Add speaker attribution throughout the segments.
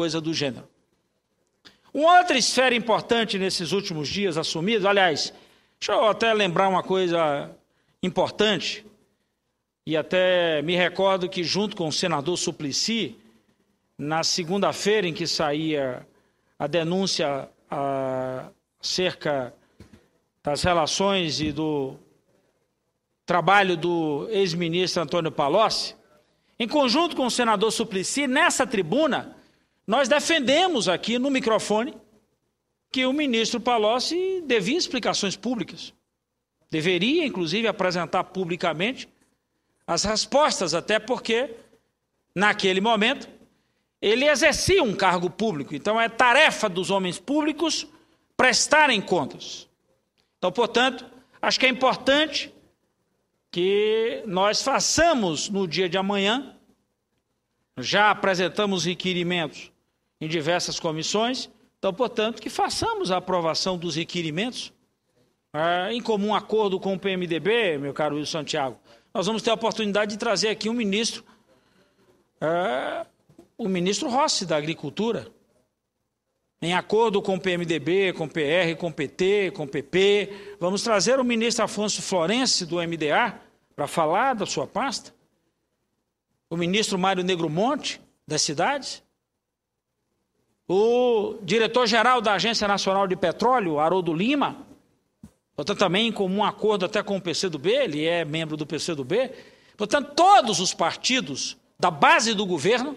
Speaker 1: coisa do gênero. Uma outra esfera importante nesses últimos dias assumidos, aliás, deixa eu até lembrar uma coisa importante, e até me recordo que, junto com o senador Suplicy, na segunda-feira em que saía a denúncia acerca das relações e do trabalho do ex-ministro Antônio Palocci, em conjunto com o senador Suplicy, nessa tribuna, nós defendemos aqui no microfone que o ministro Palocci devia explicações públicas. Deveria, inclusive, apresentar publicamente as respostas, até porque, naquele momento, ele exercia um cargo público. Então, é tarefa dos homens públicos prestarem contas. Então, portanto, acho que é importante que nós façamos no dia de amanhã. Já apresentamos requerimentos em diversas comissões. Então, portanto, que façamos a aprovação dos requerimentos é, em comum acordo com o PMDB, meu caro Wilson Santiago. Nós vamos ter a oportunidade de trazer aqui um ministro, é, o ministro Rossi da Agricultura, em acordo com o PMDB, com o PR, com o PT, com o PP. Vamos trazer o ministro Afonso Florense do MDA para falar da sua pasta. O ministro Mário Negro Monte das cidades o diretor-geral da Agência Nacional de Petróleo, Haroldo Lima, portanto, também em comum acordo até com o PCdoB, ele é membro do PCdoB, portanto, todos os partidos da base do governo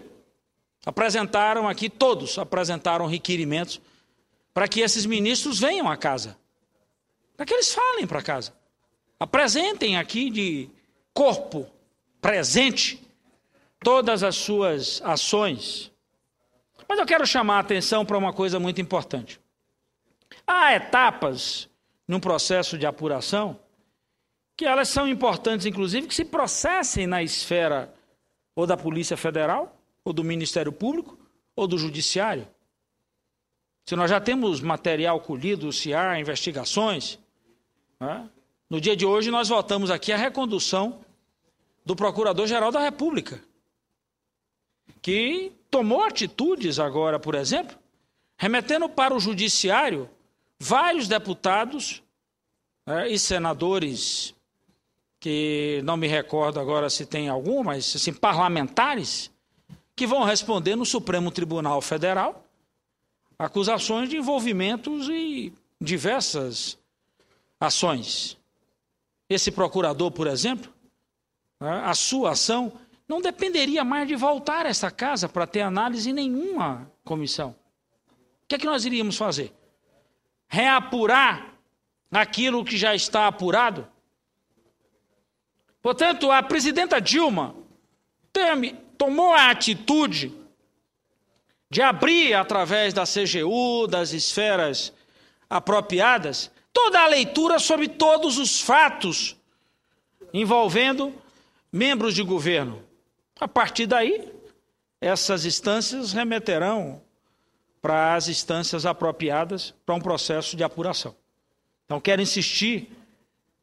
Speaker 1: apresentaram aqui, todos apresentaram requerimentos para que esses ministros venham à casa, para que eles falem para casa, apresentem aqui de corpo presente todas as suas ações mas eu quero chamar a atenção para uma coisa muito importante. Há etapas num processo de apuração que elas são importantes, inclusive, que se processem na esfera ou da Polícia Federal, ou do Ministério Público, ou do Judiciário. Se nós já temos material colhido, se há investigações, né? no dia de hoje nós votamos aqui a recondução do Procurador-Geral da República, que tomou atitudes agora, por exemplo, remetendo para o judiciário vários deputados né, e senadores, que não me recordo agora se tem algum, mas assim, parlamentares, que vão responder no Supremo Tribunal Federal acusações de envolvimentos e diversas ações. Esse procurador, por exemplo, né, a sua ação não dependeria mais de voltar a essa casa para ter análise nenhuma comissão. O que é que nós iríamos fazer? Reapurar aquilo que já está apurado? Portanto, a presidenta Dilma tomou a atitude de abrir, através da CGU, das esferas apropriadas, toda a leitura sobre todos os fatos envolvendo membros de governo. A partir daí, essas instâncias remeterão para as instâncias apropriadas para um processo de apuração. Então, quero insistir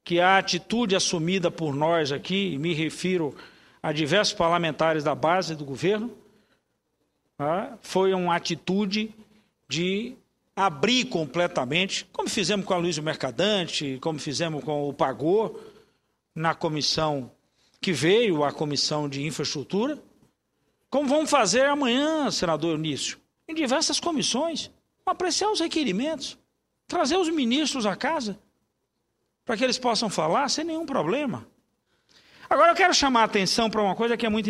Speaker 1: que a atitude assumida por nós aqui, me refiro a diversos parlamentares da base do governo, tá, foi uma atitude de abrir completamente, como fizemos com a Luiz Mercadante, como fizemos com o Pagô, na comissão que veio à Comissão de Infraestrutura, como vamos fazer amanhã, senador Eunício, em diversas comissões, apreciar os requerimentos, trazer os ministros à casa, para que eles possam falar sem nenhum problema. Agora eu quero chamar a atenção para uma coisa que é muito